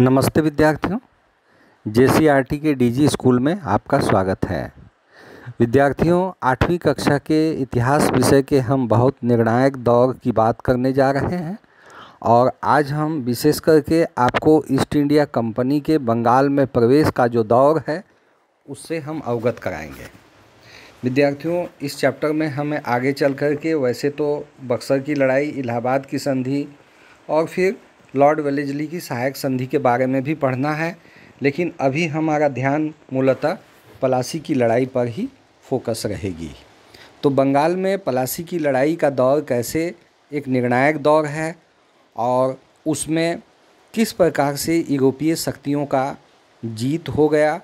नमस्ते विद्यार्थियों जे सी के डीजी स्कूल में आपका स्वागत है विद्यार्थियों आठवीं कक्षा के इतिहास विषय के हम बहुत निर्णायक दौर की बात करने जा रहे हैं और आज हम विशेष करके आपको ईस्ट इंडिया कंपनी के बंगाल में प्रवेश का जो दौर है उससे हम अवगत कराएंगे विद्यार्थियों इस चैप्टर में हमें आगे चल कर के वैसे तो बक्सर की लड़ाई इलाहाबाद की संधि और फिर लॉर्ड वेलेजली की सहायक संधि के बारे में भी पढ़ना है लेकिन अभी हमारा ध्यान मूलतः पलासी की लड़ाई पर ही फोकस रहेगी तो बंगाल में पलासी की लड़ाई का दौर कैसे एक निर्णायक दौर है और उसमें किस प्रकार से यूरोपीय शक्तियों का जीत हो गया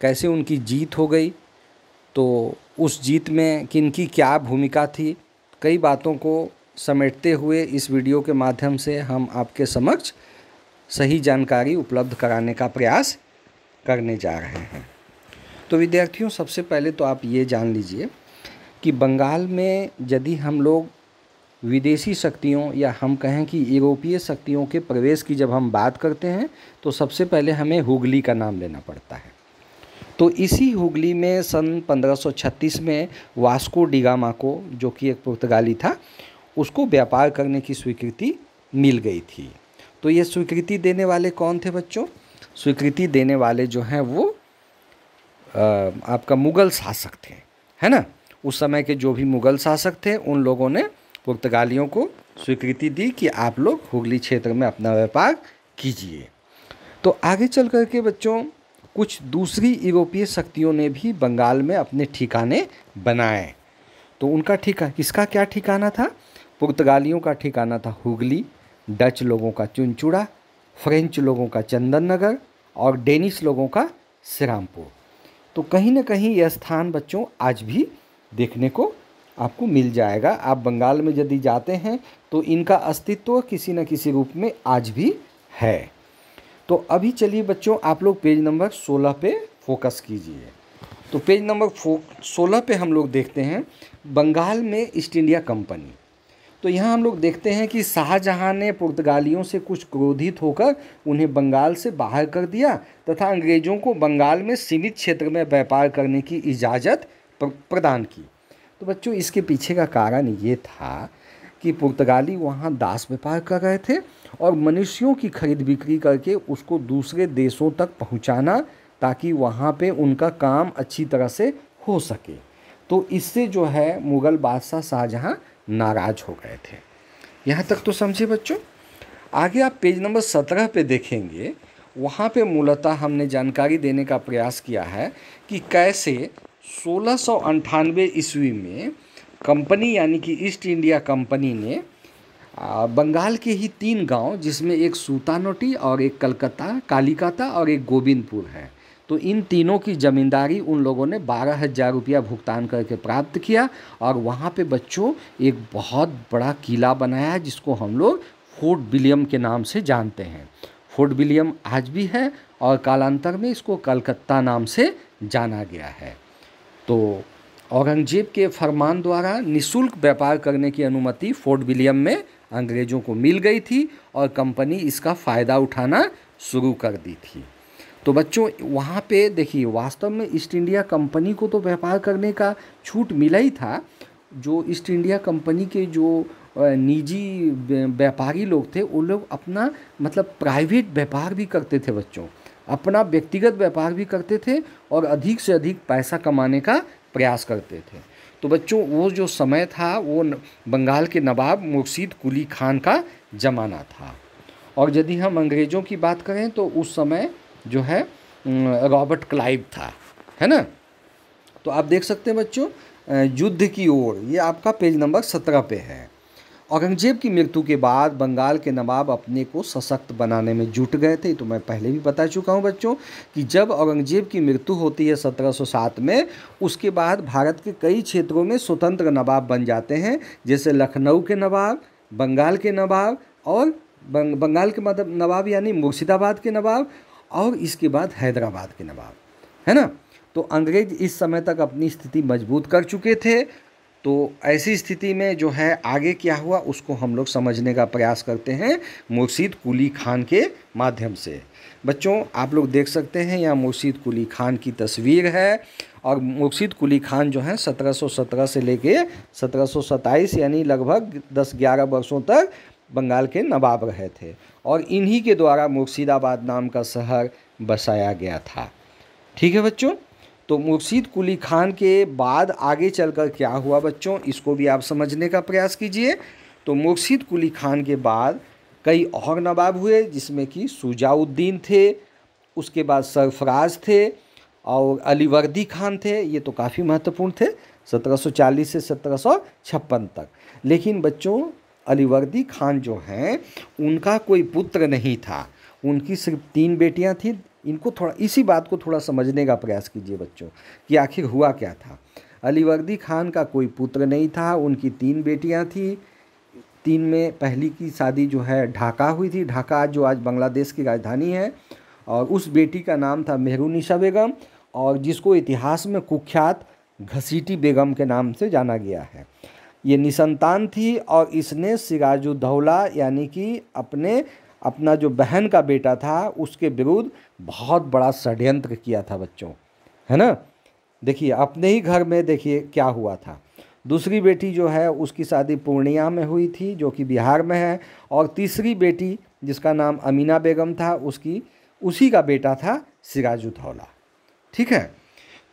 कैसे उनकी जीत हो गई तो उस जीत में किनकी क्या भूमिका थी कई बातों को समेटते हुए इस वीडियो के माध्यम से हम आपके समक्ष सही जानकारी उपलब्ध कराने का प्रयास करने जा रहे हैं तो विद्यार्थियों सबसे पहले तो आप ये जान लीजिए कि बंगाल में यदि हम लोग विदेशी शक्तियों या हम कहें कि यूरोपीय शक्तियों के प्रवेश की जब हम बात करते हैं तो सबसे पहले हमें हुगली का नाम लेना पड़ता है तो इसी हुगली में सन 1536 में वास्को डिगामा को जो कि एक पुर्तगाली था उसको व्यापार करने की स्वीकृति मिल गई थी तो ये स्वीकृति देने वाले कौन थे बच्चों स्वीकृति देने वाले जो हैं वो आ, आपका मुग़ल शासक थे है ना उस समय के जो भी मुग़ल शासक थे उन लोगों ने पुर्तगालियों को स्वीकृति दी कि आप लोग हुगली क्षेत्र में अपना व्यापार कीजिए तो आगे चल कर के बच्चों कुछ दूसरी यूरोपीय शक्तियों ने भी बंगाल में अपने ठिकाने बनाए तो उनका ठिका किसका क्या ठिकाना था पुर्तगालियों का ठिकाना था हुगली डच लोगों का चुनचुड़ा फ्रेंच लोगों का चंदन नगर और डेनिश लोगों का श्रीरामपुर तो कहीं ना कहीं यह स्थान बच्चों आज भी देखने को आपको मिल जाएगा आप बंगाल में यदि जाते हैं तो इनका अस्तित्व किसी न किसी रूप में आज भी है तो अभी चलिए बच्चों आप लोग पेज नंबर सोलह पे फोकस कीजिए तो पेज नंबर 16 सोलह पे हम लोग देखते हैं बंगाल में ईस्ट इंडिया कंपनी तो यहाँ हम लोग देखते हैं कि शाहजहाँ ने पुर्तगालियों से कुछ क्रोधित होकर उन्हें बंगाल से बाहर कर दिया तथा अंग्रेज़ों को बंगाल में सीमित क्षेत्र में व्यापार करने की इजाज़त प्रदान की तो बच्चों इसके पीछे का कारण ये था कि पुर्तगाली वहाँ दास व्यापार कर रहे थे और मनुष्यों की खरीद बिक्री करके उसको दूसरे देशों तक पहुँचाना ताकि वहाँ पर उनका काम अच्छी तरह से हो सके तो इससे जो है मुग़ल बादशाह शाहजहाँ नाराज हो गए थे यहाँ तक तो समझे बच्चों आगे आप पेज नंबर सत्रह पे देखेंगे वहाँ पे मूलतः हमने जानकारी देने का प्रयास किया है कि कैसे सोलह सौ अंठानवे ईस्वी में कंपनी यानी कि ईस्ट इंडिया कंपनी ने बंगाल के ही तीन गांव जिसमें एक सूतानोटी और एक कलकत्ता कालिकाता और एक गोविंदपुर है तो इन तीनों की ज़मींदारी उन लोगों ने बारह हज़ार रुपया भुगतान करके प्राप्त किया और वहाँ पे बच्चों एक बहुत बड़ा किला बनाया जिसको हम लोग फोर्ट विलियम के नाम से जानते हैं फोर्ट विलियम आज भी है और कालांतर में इसको कलकत्ता नाम से जाना गया है तो औरंगजेब के फरमान द्वारा निशुल्क व्यापार करने की अनुमति फोर्ट विलियम में अंग्रेज़ों को मिल गई थी और कंपनी इसका फ़ायदा उठाना शुरू कर दी थी तो बच्चों वहाँ पे देखिए वास्तव में ईस्ट इंडिया कंपनी को तो व्यापार करने का छूट मिला ही था जो ईस्ट इंडिया कंपनी के जो निजी व्यापारी लोग थे वो लोग अपना मतलब प्राइवेट व्यापार भी करते थे बच्चों अपना व्यक्तिगत व्यापार भी करते थे और अधिक से अधिक पैसा कमाने का प्रयास करते थे तो बच्चों वो जो समय था वो बंगाल के नवाब मुर्शीद कुली खान का ज़माना था और यदि हम अंग्रेज़ों की बात करें तो उस समय जो है रॉबर्ट क्लाइव था है ना तो आप देख सकते हैं बच्चों युद्ध की ओर ये आपका पेज नंबर सत्रह पे है औरंगजेब की मृत्यु के बाद बंगाल के नवाब अपने को सशक्त बनाने में जुट गए थे तो मैं पहले भी बता चुका हूँ बच्चों कि जब औरंगजेब की मृत्यु होती है 1707 में उसके बाद भारत के कई क्षेत्रों में स्वतंत्र नवाब बन जाते हैं जैसे लखनऊ के नवाब बंगाल के नवाब और बंगाल के नवाब यानी मुर्शिदाबाद के नवाब और इसके बाद हैदराबाद के नवाब है ना तो अंग्रेज इस समय तक अपनी स्थिति मजबूत कर चुके थे तो ऐसी स्थिति में जो है आगे क्या हुआ उसको हम लोग समझने का प्रयास करते हैं मुर्शीद कुली खान के माध्यम से बच्चों आप लोग देख सकते हैं यहाँ मुर्शीद कुली खान की तस्वीर है और मुर्शीद कुली खान जो है 1717 से लेके 1727 यानी लगभग 10-11 वर्षों तक बंगाल के नवाब रहे थे और इन्हीं के द्वारा मुर्शिदाबाद नाम का शहर बसाया गया था ठीक है बच्चों तो मुर्शीद कुली खान के बाद आगे चलकर क्या हुआ बच्चों इसको भी आप समझने का प्रयास कीजिए तो मुर्शीद कुली खान के बाद कई और नवाब हुए जिसमें कि सुजाउद्दीन थे उसके बाद सरफराज थे और अलीवर्दी खान थे ये तो काफ़ी महत्वपूर्ण थे 1740 से 1756 तक लेकिन बच्चों अलीवर्दी खान जो हैं उनका कोई पुत्र नहीं था उनकी सिर्फ तीन बेटियां थीं इनको थोड़ा इसी बात को थोड़ा समझने का प्रयास कीजिए बच्चों कि आखिर हुआ क्या था अलीवर्दी खान का कोई पुत्र नहीं था उनकी तीन बेटियां थीं तीन में पहली की शादी जो है ढाका हुई थी ढाका जो आज बांग्लादेश की राजधानी है और उस बेटी का नाम था मेहरूनिशा बेगम और जिसको इतिहास में कुख्यात घसीटी बेगम के नाम से जाना गया है ये निसंतान थी और इसने सिराजुद्दौला यानी कि अपने अपना जो बहन का बेटा था उसके विरुद्ध बहुत बड़ा षड्यंत्र किया था बच्चों है ना देखिए अपने ही घर में देखिए क्या हुआ था दूसरी बेटी जो है उसकी शादी पूर्णिया में हुई थी जो कि बिहार में है और तीसरी बेटी जिसका नाम अमीना बेगम था उसकी उसी का बेटा था सिराजुद्दौला ठीक है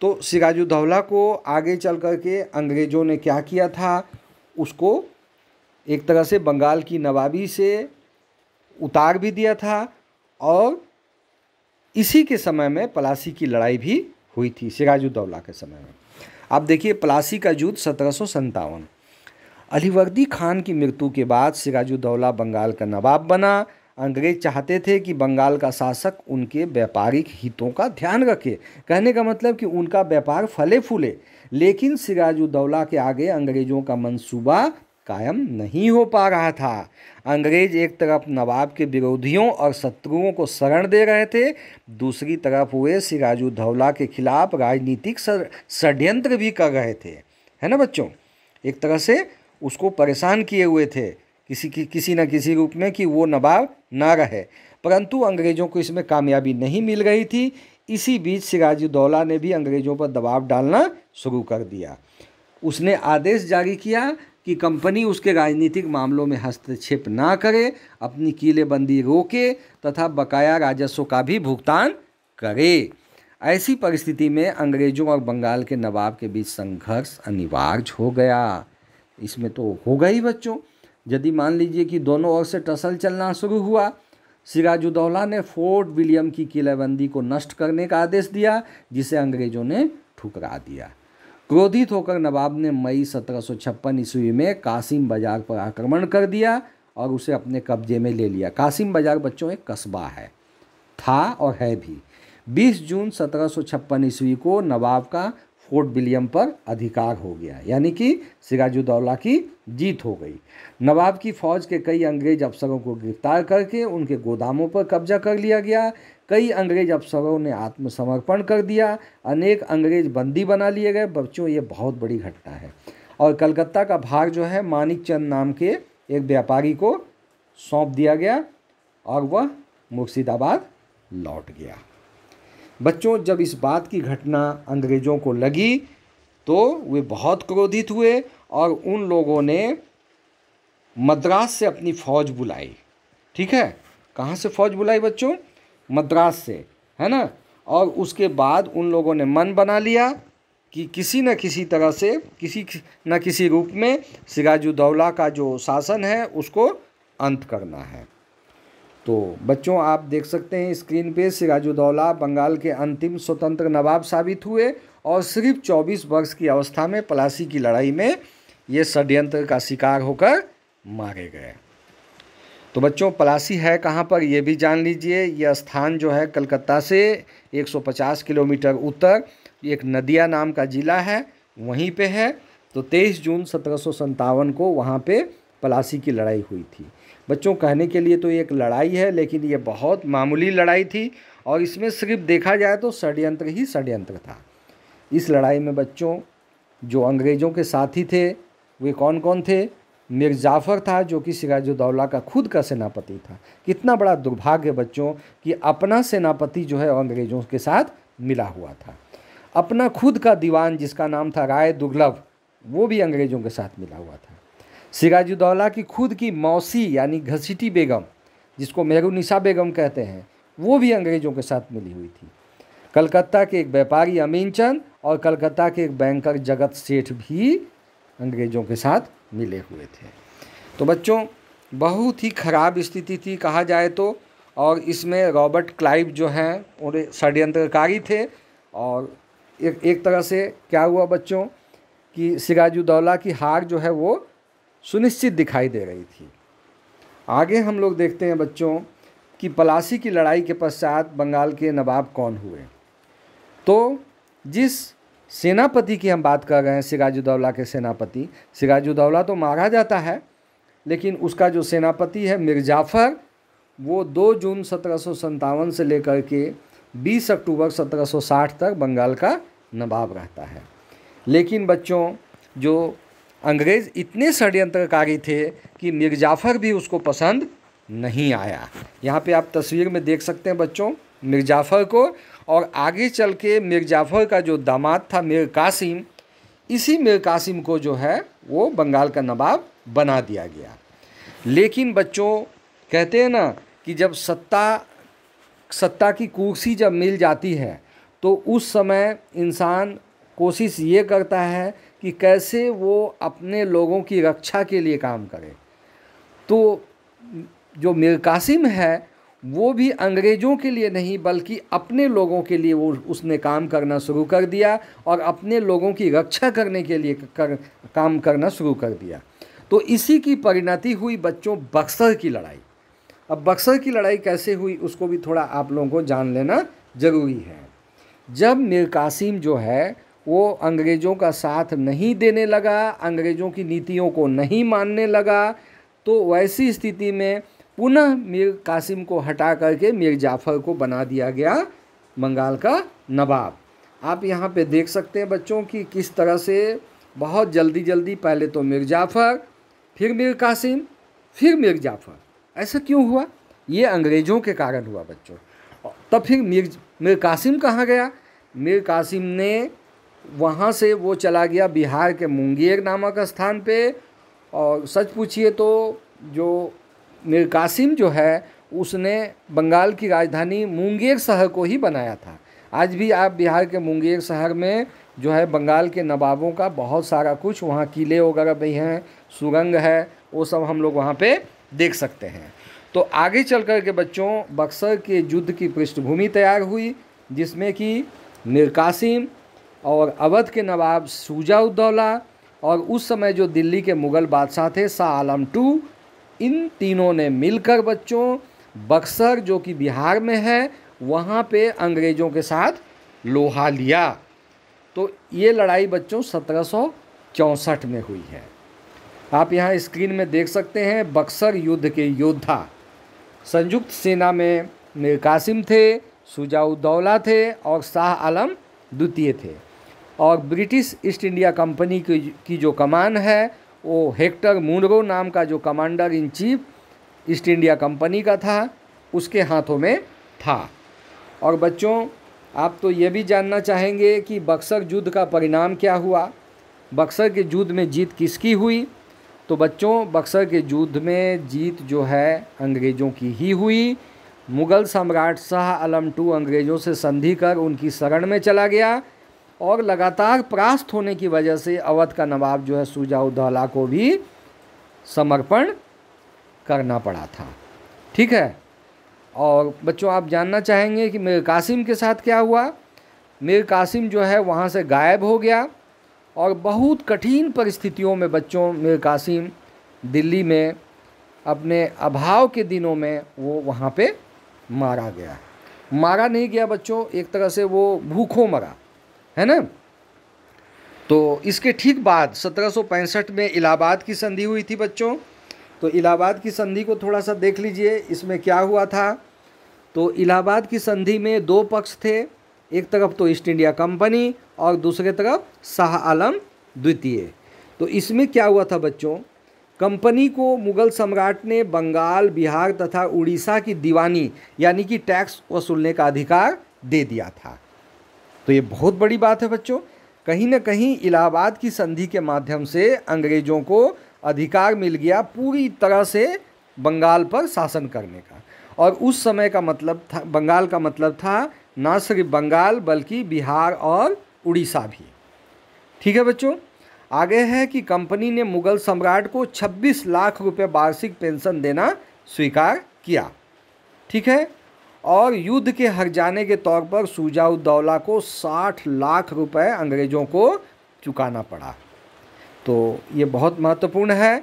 तो सिराजुद्दौला को आगे चल कर के अंग्रेज़ों ने क्या किया था उसको एक तरह से बंगाल की नवाबी से उतार भी दिया था और इसी के समय में पलासी की लड़ाई भी हुई थी सिराजुद्दौला के समय में आप देखिए पलासी का युद्ध सत्रह सौ अलीवर्दी खान की मृत्यु के बाद सिराजुद्दौला बंगाल का नवाब बना अंग्रेज चाहते थे कि बंगाल का शासक उनके व्यापारिक हितों का ध्यान रखे कहने का मतलब कि उनका व्यापार फले फूले लेकिन सिराजुद्दौला के आगे अंग्रेज़ों का मंसूबा कायम नहीं हो पा रहा था अंग्रेज एक तरफ नवाब के विरोधियों और शत्रुओं को शरण दे रहे थे दूसरी तरफ वे सिराजुद्दौला के खिलाफ राजनीतिक षड्यंत्र भी कर रहे थे है ना बच्चों एक तरह से उसको परेशान किए हुए थे किसी की किसी न किसी रूप में कि वो नवाब ना रहे परंतु अंग्रेज़ों को इसमें कामयाबी नहीं मिल रही थी इसी बीच सिराजुद्दौला ने भी अंग्रेज़ों पर दबाव डालना शुरू कर दिया उसने आदेश जारी किया कि कंपनी उसके राजनीतिक मामलों में हस्तक्षेप ना करे अपनी कीलेबंदी रोके तथा बकाया राजस्व का भी भुगतान करे ऐसी परिस्थिति में अंग्रेज़ों और बंगाल के नवाब के बीच संघर्ष अनिवार्य हो गया इसमें तो हो गई बच्चों यदि मान लीजिए कि दोनों ओर से टसल चलना शुरू हुआ सिराजुद्दौला ने फोर्ट विलियम की किलेबंदी को नष्ट करने का आदेश दिया जिसे अंग्रेजों ने ठुकरा दिया क्रोधित होकर नवाब ने मई सत्रह ईस्वी में कासिम बाजार पर आक्रमण कर दिया और उसे अपने कब्जे में ले लिया कासिम बाजार बच्चों एक कस्बा है था और है भी 20 जून सत्रह ईस्वी को नवाब का फोर्ट विलियम पर अधिकार हो गया यानी कि सिराजुद्दौला की जीत हो गई नवाब की फौज के कई अंग्रेज अफसरों को गिरफ्तार करके उनके गोदामों पर कब्जा कर लिया गया कई अंग्रेज अफसरों ने आत्मसमर्पण कर दिया अनेक अंग्रेज बंदी बना लिए गए बच्चों ये बहुत बड़ी घटना है और कलकत्ता का भाग जो है मानिक चंद नाम के एक व्यापारी को सौंप दिया गया और वह मुर्शिदाबाद लौट गया बच्चों जब इस बात की घटना अंग्रेज़ों को लगी तो वे बहुत क्रोधित हुए और उन लोगों ने मद्रास से अपनी फ़ौज बुलाई ठीक है कहाँ से फ़ौज बुलाई बच्चों मद्रास से है ना और उसके बाद उन लोगों ने मन बना लिया कि किसी न किसी तरह से किसी न किसी रूप में सिराजुद्दौला का जो शासन है उसको अंत करना है तो बच्चों आप देख सकते हैं स्क्रीन पे सिराजुद्दौला बंगाल के अंतिम स्वतंत्र नवाब साबित हुए और सिर्फ 24 वर्ष की अवस्था में पलासी की लड़ाई में ये षड्यंत्र का शिकार होकर मारे गए तो बच्चों पलासी है कहाँ पर ये भी जान लीजिए यह स्थान जो है कलकत्ता से 150 किलोमीटर उत्तर एक नदिया नाम का ज़िला है वहीं पे है तो 23 जून सत्रह को वहाँ पे पलासी की लड़ाई हुई थी बच्चों कहने के लिए तो एक लड़ाई है लेकिन ये बहुत मामूली लड़ाई थी और इसमें सिर्फ देखा जाए तो षड्यंत्र ही षड्यंत्र था इस लड़ाई में बच्चों जो अंग्रेज़ों के साथी थे वे कौन कौन थे मिर जाफ़र था जो कि सिराजुद्दौला का खुद का सेनापति था कितना बड़ा दुर्भाग्य बच्चों कि अपना सेनापति जो है अंग्रेज़ों के साथ मिला हुआ था अपना खुद का दीवान जिसका नाम था राय दुर्लभ वो भी अंग्रेज़ों के साथ मिला हुआ था सिराजुद्दौला की खुद की मौसी यानी घसीटी बेगम जिसको मेहरूनिसा बेगम कहते हैं वो भी अंग्रेज़ों के साथ मिली हुई थी कलकत्ता के एक व्यापारी अमीन चंद और कलकत्ता के एक बैंकर जगत सेठ भी अंग्रेज़ों के साथ मिले हुए थे तो बच्चों बहुत ही ख़राब स्थिति थी कहा जाए तो और इसमें रॉबर्ट क्लाइव जो हैं उन्हें षड्यंत्रकारी थे और एक एक तरह से क्या हुआ बच्चों कि सिराजुद्दौला की हार जो है वो सुनिश्चित दिखाई दे रही थी आगे हम लोग देखते हैं बच्चों कि पलासी की लड़ाई के पश्चात बंगाल के नवाब कौन हुए तो जिस सेनापति की हम बात कर रहे हैं सिराजुद्दौला के सेनापति सिराजुद्दौला तो मारा जाता है लेकिन उसका जो सेनापति है मिर्जाफर वो 2 जून सत्रह से लेकर के 20 अक्टूबर 1760 तक बंगाल का नवाब रहता है लेकिन बच्चों जो अंग्रेज़ इतने षड्यंत्रकारी थे कि मिर्जाफ़र भी उसको पसंद नहीं आया यहाँ पे आप तस्वीर में देख सकते हैं बच्चों मिर्जाफ़र को और आगे चल के मिर्जाफ़र का जो दामाद था मिर कासिम इसी मिर कासिम को जो है वो बंगाल का नवाब बना दिया गया लेकिन बच्चों कहते हैं ना कि जब सत्ता सत्ता की कुर्सी जब मिल जाती है तो उस समय इंसान कोशिश ये करता है कि कैसे वो अपने लोगों की रक्षा के लिए काम करे तो जो मीर कासिम है वो भी अंग्रेज़ों के लिए नहीं बल्कि अपने लोगों के लिए वो उसने काम करना शुरू कर दिया और अपने लोगों की रक्षा करने के लिए कर, काम करना शुरू कर दिया तो इसी की परिणति हुई बच्चों बक्सर की लड़ाई अब बक्सर की लड़ाई कैसे हुई उसको भी थोड़ा आप लोगों को जान लेना ज़रूरी है जब मीर कासिम जो है वो अंग्रेज़ों का साथ नहीं देने लगा अंग्रेज़ों की नीतियों को नहीं मानने लगा तो वैसी स्थिति में पुनः मीर कासिम को हटा करके मीर जाफ़र को बना दिया गया बंगाल का नवाब आप यहाँ पे देख सकते हैं बच्चों की किस तरह से बहुत जल्दी जल्दी पहले तो मीर जाफ़र फिर मीर कासिम फिर मीर जाफ़र ऐसा क्यों हुआ ये अंग्रेज़ों के कारण हुआ बच्चों तब फिर मीर मीर कासिम कहाँ गया मीर कासिम ने वहाँ से वो चला गया बिहार के मुंगेर नामक स्थान पे और सच पूछिए तो जो मीर जो है उसने बंगाल की राजधानी मुंगेर शहर को ही बनाया था आज भी आप बिहार के मुंगेर शहर में जो है बंगाल के नवाबों का बहुत सारा कुछ वहाँ किले वगैरह भी हैं सुरंग है वो सब हम लोग वहाँ पे देख सकते हैं तो आगे चल कर के बच्चों बक्सर के युद्ध की पृष्ठभूमि तैयार हुई जिसमें कि मिर्कासिम और अवध के नवाब सूजा उद्दौला और उस समय जो दिल्ली के मुग़ल बादशाह थे शाह आलम टू इन तीनों ने मिलकर बच्चों बक्सर जो कि बिहार में है वहाँ पे अंग्रेज़ों के साथ लोहा लिया तो ये लड़ाई बच्चों सत्रह में हुई है आप यहाँ स्क्रीन में देख सकते हैं बक्सर युद्ध के योद्धा संयुक्त सेना में मीर कासिम थे सुजाउद्दौला थे और शाह आलम द्वितीय थे और ब्रिटिश ईस्ट इंडिया कंपनी की की जो कमान है वो हेक्टर मुनरो नाम का जो commander in chief East India company का था उसके हाथों में था और बच्चों आप तो ये भी जानना चाहेंगे कि बक्सर युद्ध का परिणाम क्या हुआ बक्सर के युद्ध में जीत किसकी हुई तो बच्चों बक्सर के युद्ध में जीत जो है अंग्रेज़ों की ही हुई मुग़ल सम्राट शाह आलम टू अंग्रेज़ों से संधि कर उनकी शरण में चला गया और लगातार प्रास्त होने की वजह से अवध का नवाब जो है सुजाउद्दौला को भी समर्पण करना पड़ा था ठीक है और बच्चों आप जानना चाहेंगे कि मेर कासिम के साथ क्या हुआ मेर कासिम जो है वहाँ से गायब हो गया और बहुत कठिन परिस्थितियों में बच्चों मेर कासिम दिल्ली में अपने अभाव के दिनों में वो वहाँ पे मारा गया मारा नहीं गया बच्चों एक तरह से वो भूखों मरा है ना तो इसके ठीक बाद सत्रह में इलाहाबाद की संधि हुई थी बच्चों तो इलाहाबाद की संधि को थोड़ा सा देख लीजिए इसमें क्या हुआ था तो इलाहाबाद की संधि में दो पक्ष थे एक तरफ तो ईस्ट इंडिया कंपनी और दूसरे तरफ शाह आलम द्वितीय तो इसमें क्या हुआ था बच्चों कंपनी को मुगल सम्राट ने बंगाल बिहार तथा उड़ीसा की दीवानी यानी कि टैक्स वसूलने का अधिकार दे दिया था तो ये बहुत बड़ी बात है बच्चों कहीं ना कहीं इलाहाबाद की संधि के माध्यम से अंग्रेज़ों को अधिकार मिल गया पूरी तरह से बंगाल पर शासन करने का और उस समय का मतलब था बंगाल का मतलब था ना सिर्फ बंगाल बल्कि बिहार और उड़ीसा भी ठीक है बच्चों आगे है कि कंपनी ने मुगल सम्राट को 26 लाख रुपए वार्षिक पेंशन देना स्वीकार किया ठीक है और युद्ध के जाने के तौर पर सूजाउद्दौला को 60 लाख रुपए अंग्रेज़ों को चुकाना पड़ा तो ये बहुत महत्वपूर्ण है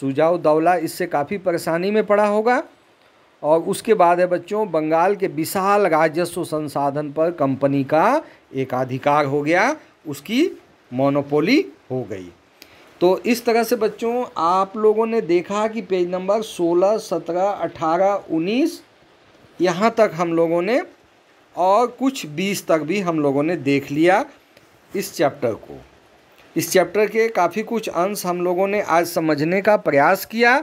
सूजाउद्दौला इससे काफ़ी परेशानी में पड़ा होगा और उसके बाद है बच्चों बंगाल के विशाल राजस्व संसाधन पर कंपनी का एकाधिकार हो गया उसकी मोनोपोली हो गई तो इस तरह से बच्चों आप लोगों ने देखा कि पेज नंबर 16, 17, 18, 19 यहाँ तक हम लोगों ने और कुछ बीस तक भी हम लोगों ने देख लिया इस चैप्टर को इस चैप्टर के काफ़ी कुछ अंश हम लोगों ने आज समझने का प्रयास किया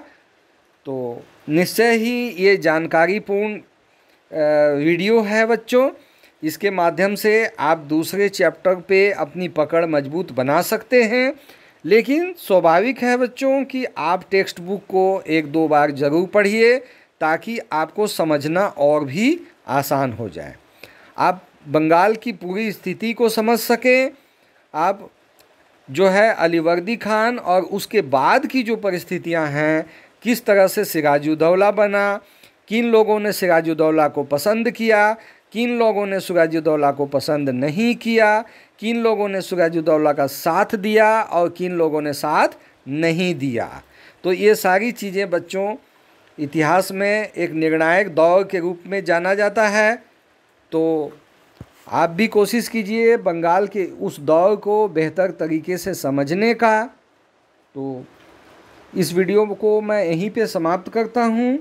तो निश्चय ही ये जानकारीपूर्ण वीडियो है बच्चों इसके माध्यम से आप दूसरे चैप्टर पे अपनी पकड़ मजबूत बना सकते हैं लेकिन स्वाभाविक है बच्चों कि आप टेक्स्ट बुक को एक दो बार ज़रूर पढ़िए ताकि आपको समझना और भी आसान हो जाए आप बंगाल की पूरी स्थिति को समझ सकें आप जो है अलीवर्दी खान और उसके बाद की जो परिस्थितियां हैं किस तरह से सिराजुद्दौला बना किन लोगों ने सिराजुद्दौला को पसंद किया किन लोगों ने सिराजुद्दौला को पसंद नहीं किया किन लोगों ने सिराजुद्दौला का साथ दिया और किन लोगों ने साथ नहीं दिया तो ये सारी चीज़ें बच्चों इतिहास में एक निर्णायक दौर के रूप में जाना जाता है तो आप भी कोशिश कीजिए बंगाल के उस दौर को बेहतर तरीके से समझने का तो इस वीडियो को मैं यहीं पे समाप्त करता हूँ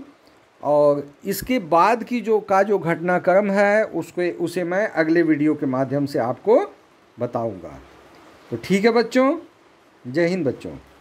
और इसके बाद की जो का जो घटनाक्रम है उसके उसे मैं अगले वीडियो के माध्यम से आपको बताऊँगा तो ठीक है बच्चों जय हिंद बच्चों